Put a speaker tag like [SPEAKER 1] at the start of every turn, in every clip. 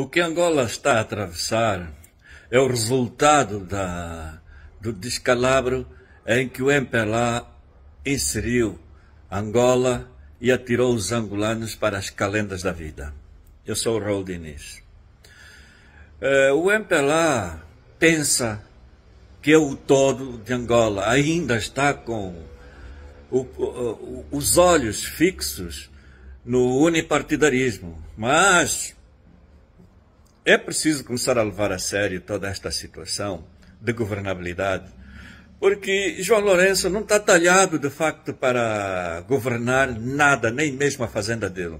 [SPEAKER 1] O que Angola está a atravessar é o resultado da, do descalabro em que o MPLA inseriu Angola e atirou os angolanos para as calendas da vida. Eu sou o Raul Diniz. Eh, o MPLA pensa que é o todo de Angola ainda está com o, o, os olhos fixos no unipartidarismo, mas é preciso começar a levar a sério toda esta situação de governabilidade, porque João Lourenço não está talhado, de facto, para governar nada, nem mesmo a fazenda dele.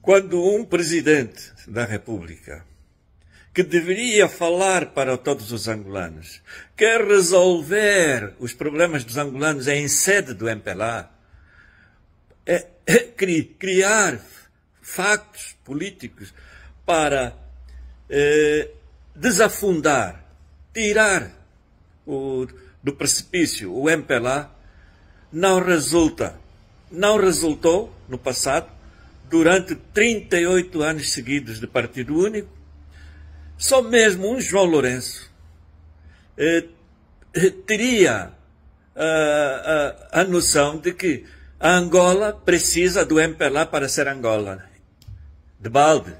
[SPEAKER 1] Quando um presidente da República, que deveria falar para todos os angolanos, quer resolver os problemas dos angolanos em sede do MPLA, é, é criar factos políticos, para eh, desafundar, tirar o, do precipício o MPLA, não resulta. Não resultou no passado, durante 38 anos seguidos de Partido Único, só mesmo um João Lourenço eh, teria a, a noção de que a Angola precisa do MPLA para ser Angola. Né? De balde.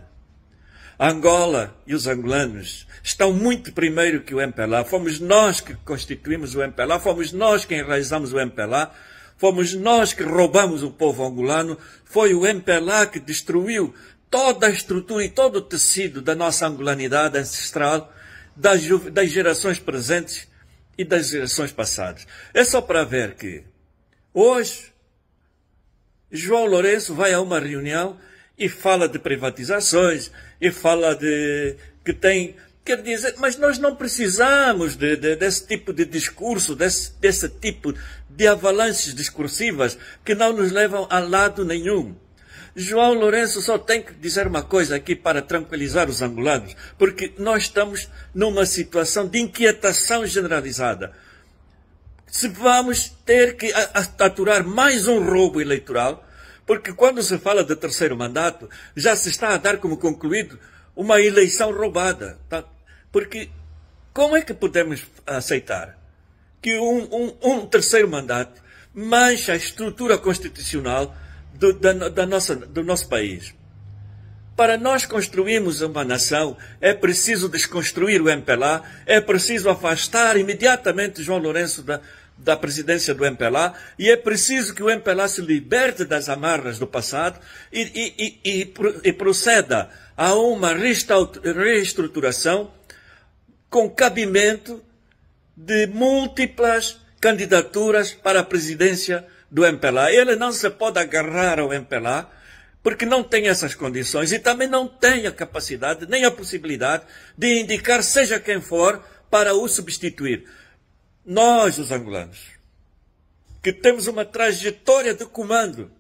[SPEAKER 1] Angola e os angolanos estão muito primeiro que o MPLA. Fomos nós que constituímos o MPLA, fomos nós que enraizamos o MPLA, fomos nós que roubamos o povo angolano, foi o MPLA que destruiu toda a estrutura e todo o tecido da nossa angolanidade ancestral, das, das gerações presentes e das gerações passadas. É só para ver que hoje João Lourenço vai a uma reunião e fala de privatizações, e fala de que tem. Quer dizer, mas nós não precisamos de, de, desse tipo de discurso, desse, desse tipo de avalanches discursivas que não nos levam a lado nenhum. João Lourenço só tem que dizer uma coisa aqui para tranquilizar os angolanos, porque nós estamos numa situação de inquietação generalizada. Se vamos ter que aturar mais um roubo eleitoral, porque quando se fala de terceiro mandato, já se está a dar como concluído uma eleição roubada. Tá? Porque como é que podemos aceitar que um, um, um terceiro mandato mancha a estrutura constitucional do, da, da nossa, do nosso país? Para nós construirmos uma nação, é preciso desconstruir o MPLA, é preciso afastar imediatamente João Lourenço da, da presidência do MPLA, e é preciso que o MPLA se liberte das amarras do passado e, e, e, e proceda a uma reestruturação com cabimento de múltiplas candidaturas para a presidência do MPLA. Ele não se pode agarrar ao MPLA, porque não tem essas condições e também não tem a capacidade nem a possibilidade de indicar seja quem for para o substituir. Nós, os angolanos, que temos uma trajetória de comando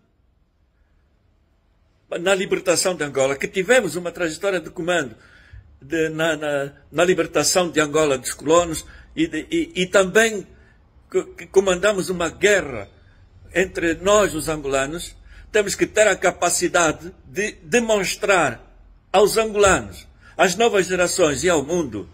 [SPEAKER 1] na libertação de Angola, que tivemos uma trajetória de comando de, na, na, na, libertação de Angola dos colonos e, de, e, e também que, que comandamos uma guerra entre nós, os angolanos, temos que ter a capacidade de demonstrar aos angolanos, às novas gerações e ao mundo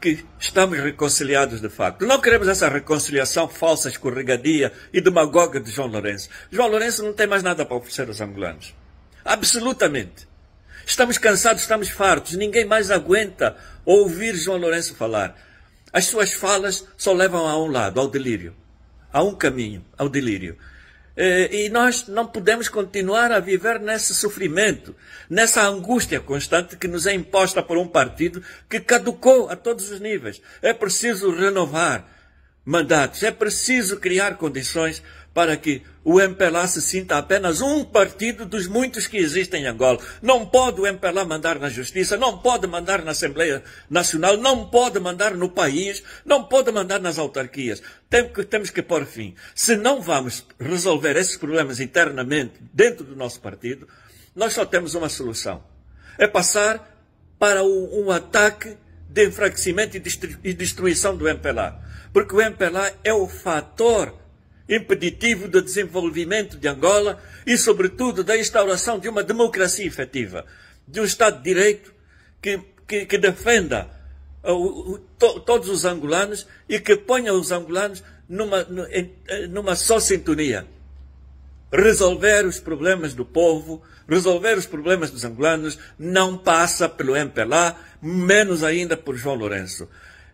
[SPEAKER 1] que estamos reconciliados de facto. Não queremos essa reconciliação falsa, escorregadia e demagoga de João Lourenço. João Lourenço não tem mais nada para oferecer aos angolanos. Absolutamente. Estamos cansados, estamos fartos. Ninguém mais aguenta ouvir João Lourenço falar. As suas falas só levam a um lado, ao delírio. A um caminho, ao delírio. Eh, e nós não podemos continuar a viver nesse sofrimento, nessa angústia constante que nos é imposta por um partido que caducou a todos os níveis. É preciso renovar mandatos, é preciso criar condições para que o MPLA se sinta apenas um partido dos muitos que existem em Angola. Não pode o MPLA mandar na Justiça, não pode mandar na Assembleia Nacional, não pode mandar no país, não pode mandar nas autarquias. Tem que, temos que pôr fim. Se não vamos resolver esses problemas internamente dentro do nosso partido, nós só temos uma solução. É passar para o, um ataque de enfraquecimento e destruição do MPLA. Porque o MPLA é o fator impeditivo do desenvolvimento de Angola e, sobretudo, da instauração de uma democracia efetiva, de um Estado de Direito que, que, que defenda uh, o, o, to, todos os angolanos e que ponha os angolanos numa, eh, numa só sintonia. Resolver os problemas do povo, resolver os problemas dos angolanos, não passa pelo MPLA, menos ainda por João Lourenço.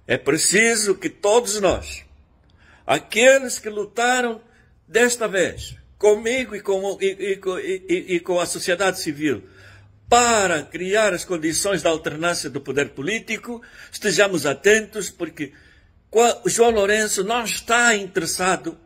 [SPEAKER 1] É preciso que todos nós, Aqueles que lutaram desta vez, comigo e com, e, e, e com, a sociedade civil, para criar as condições da alternância do poder político, estejamos atentos, porque João Lourenço não está interessado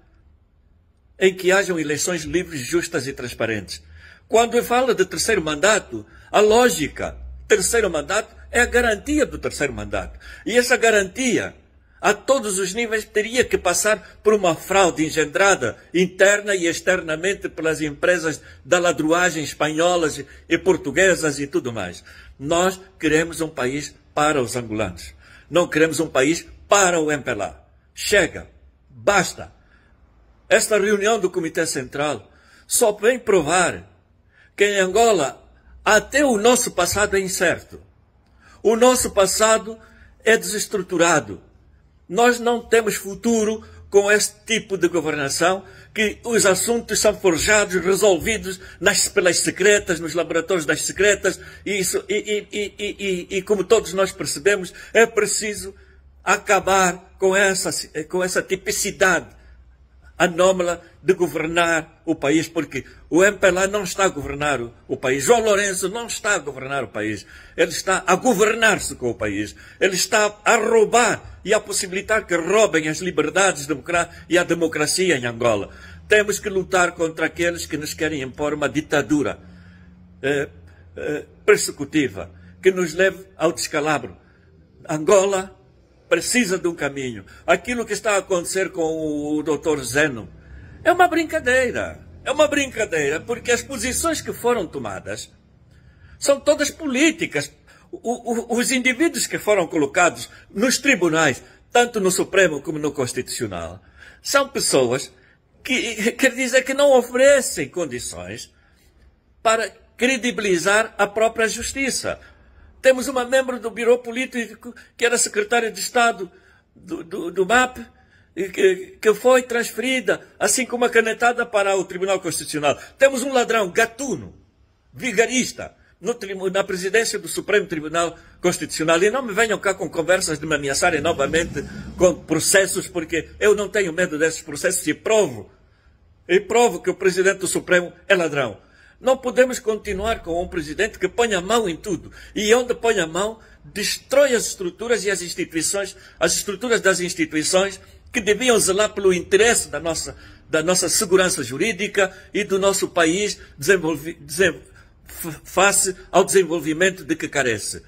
[SPEAKER 1] em que hajam eleições livres, justas e transparentes. Quando fala de terceiro mandato, a lógica terceiro mandato é a garantia do terceiro mandato. E essa garantia a todos os níveis, teria que passar por uma fraude engendrada interna e externamente pelas empresas da ladruagem espanholas e portuguesas e tudo mais. Nós queremos um país para os angolanos. Não queremos um país para o MPLA. Chega. Basta. Esta reunião do Comitê Central só vem provar que em Angola até o nosso passado é incerto. O nosso passado é desestruturado nós não temos futuro com esse tipo de governação, que os assuntos são forjados, resolvidos nas, pelas secretas, nos laboratórios das secretas, e, isso, e, e, e, como todos nós percebemos, é preciso acabar com essa, com essa tipicidade anômala de governar o país, porque o MPLA não está a governar o país. João Lourenço não está a governar o país. Ele está a governar-se com o país. Ele está a roubar e a possibilitar que roubem as liberdades e a democracia em Angola. Temos que lutar contra aqueles que nos querem impor uma ditadura eh, eh, persecutiva, que nos leve ao descalabro. Angola precisa de um caminho. Aquilo que está a acontecer com o Dr. Zeno é uma brincadeira. É uma brincadeira, porque as posições que foram tomadas são todas políticas. O, o, os indivíduos que foram colocados nos tribunais, tanto no Supremo como no Constitucional, são pessoas que, quer dizer, que não oferecem condições para credibilizar a própria justiça. Temos uma membro do Biro Político que era secretária de Estado do, do, do MAP, que, que foi transferida, assim como uma canetada para o Tribunal Constitucional. Temos um ladrão, gatuno, vigarista, no, na presidência do Supremo Tribunal Constitucional. E não me venham cá com conversas de me ameaçarem novamente com processos, porque eu não tenho medo desses processos e provo. E provo que o presidente do Supremo é ladrão. Não podemos continuar com um presidente que põe a mão em tudo. E onde põe a mão, destrói as estruturas e as instituições, as estruturas das instituições que deviam zelar pelo interesse da nossa, da nossa segurança jurídica e do nosso país face ao desenvolvimento de que carece.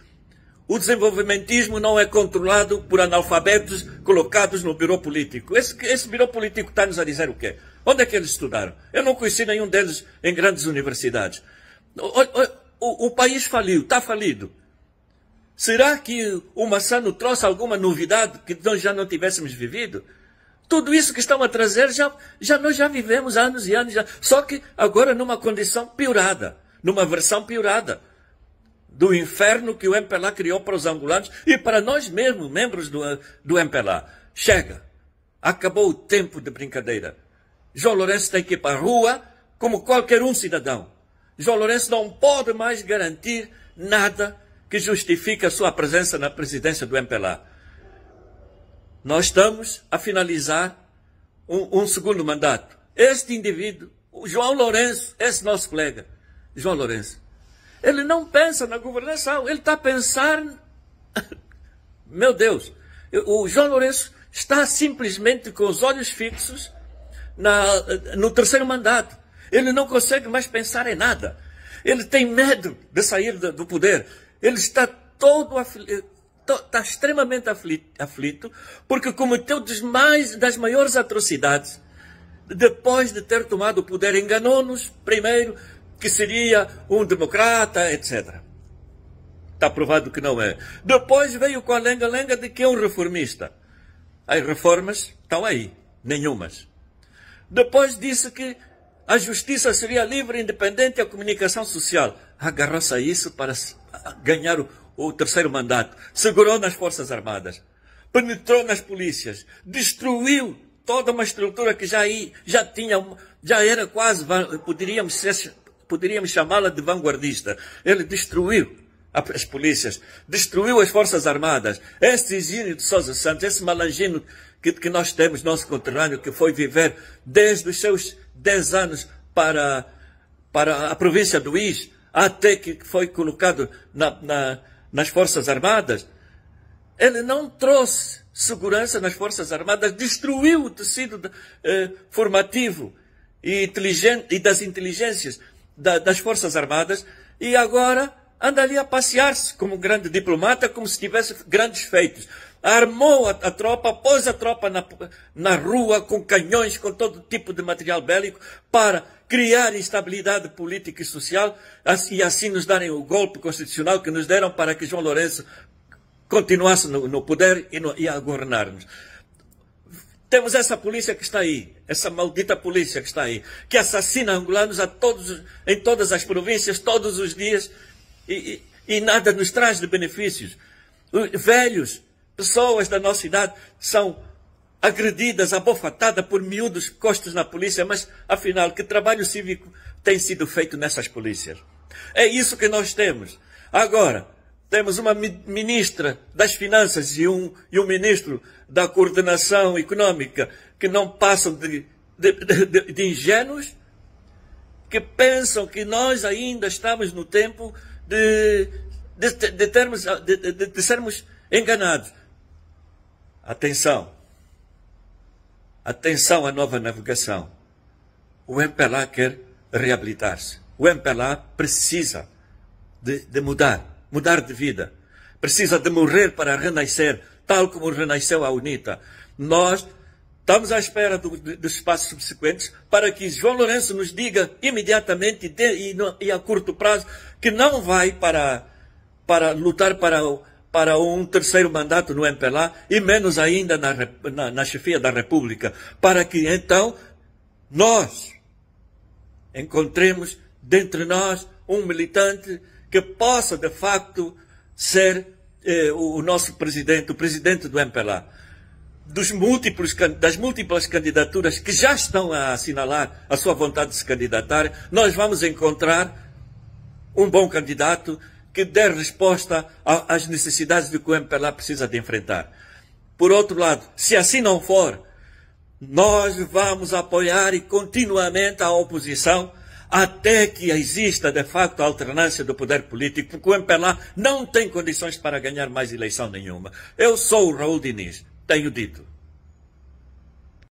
[SPEAKER 1] O desenvolvimentismo não é controlado por analfabetos colocados no bureau político. Esse, esse político está-nos a dizer o quê? Onde é que eles estudaram? Eu não conheci nenhum deles em grandes universidades. O, o, o país faliu, está falido. Será que o Massano trouxe alguma novidade que nós já não tivéssemos vivido? Tudo isso que estão a trazer, já, já, nós já vivemos anos e anos, já, só que agora numa condição piorada, numa versão piorada do inferno que o MPLA criou para os angolanos e para nós mesmos, membros do, do MPLA. Chega, acabou o tempo de brincadeira. João Lourenço tem que ir para a rua como qualquer um cidadão. João Lourenço não pode mais garantir nada que justifique a sua presença na presidência do MPLA. Nós estamos a finalizar um, um segundo mandato. Este indivíduo, o João Lourenço, esse nosso colega, João Lourenço, ele não pensa na governação, ele está a pensar. Meu Deus, o João Lourenço está simplesmente com os olhos fixos na, no terceiro mandato. Ele não consegue mais pensar em nada. Ele tem medo de sair do, do poder. Ele está todo aflito, está extremamente aflito, aflito porque cometeu mais, das maiores atrocidades depois de ter tomado o poder. Enganou-nos primeiro que seria um democrata, etc. Está provado que não é. Depois veio com a lenga-lenga de que é um reformista. As reformas estão aí, nenhumas. Depois disse que a justiça seria livre, independente e a comunicação social. Agarrou-se a isso para ganhar o, o terceiro mandato. Segurou nas Forças Armadas, penetrou nas polícias, destruiu toda uma estrutura que já, ia, já tinha, já era quase, poderíamos, poderíamos chamá-la de vanguardista. Ele destruiu as polícias, destruiu as forças armadas. Esse Egílio de Sousa Santos, esse malangino que, que nós temos, nosso conterrâneo, que foi viver desde os seus 10 anos para, para a província do Is, até que foi colocado na, na, nas forças armadas. Ele não trouxe segurança nas forças armadas, destruiu o tecido eh, formativo e, inteligente, e das inteligências da, das forças armadas, e agora Anda ali a passear-se como grande diplomata, como se tivesse grandes feitos. Armou a, a tropa, pôs a tropa na, na rua, com canhões, com todo tipo de material bélico, para criar instabilidade política e social e assim nos darem o golpe constitucional que nos deram para que João Lourenço continuasse no, no poder e, no, e a governar-nos. Temos essa polícia que está aí, essa maldita polícia que está aí, que assassina angolanos a todos, em todas as províncias, todos os dias, e, e, nada nos traz de benefícios. Velhos, pessoas da nossa idade são agredidas, abofatadas por miúdos costas na polícia, mas afinal, que trabalho cívico tem sido feito nessas polícias? É isso que nós temos. Agora, temos uma ministra das Finanças e um, e um ministro da Coordenação económica que não passam de, de, de, de ingênuos, que pensam que nós ainda estamos no tempo de, de, de, termos, de, de, de sermos enganados. Atenção. Atenção à nova navegação. O MPLA quer reabilitar-se. O MPLA precisa de, de, mudar, mudar de vida. Precisa de morrer para renascer, tal como renasceu a UNITA. Nós Estamos à espera do, dos passos subsequentes para que João Lourenço nos diga imediatamente de, e, no, e, a curto prazo que não vai para, para lutar para, para um terceiro mandato no MPLA e menos ainda na, na, na chefia da República, para que então nós encontremos dentre nós um militante que possa de facto ser eh, o, o nosso presidente, o presidente do MPLA dos múltiplos, das múltiplas candidaturas que já estão a assinalar a sua vontade de se candidatar, nós vamos encontrar um bom candidato que dê resposta às necessidades do que o MPLA precisa de enfrentar. Por outro lado, se assim não for, nós vamos apoiar continuamente a oposição até que exista de facto a alternância do poder político, porque o MPLA não tem condições para ganhar mais eleição nenhuma. Eu sou o Raul Diniz tenho dito.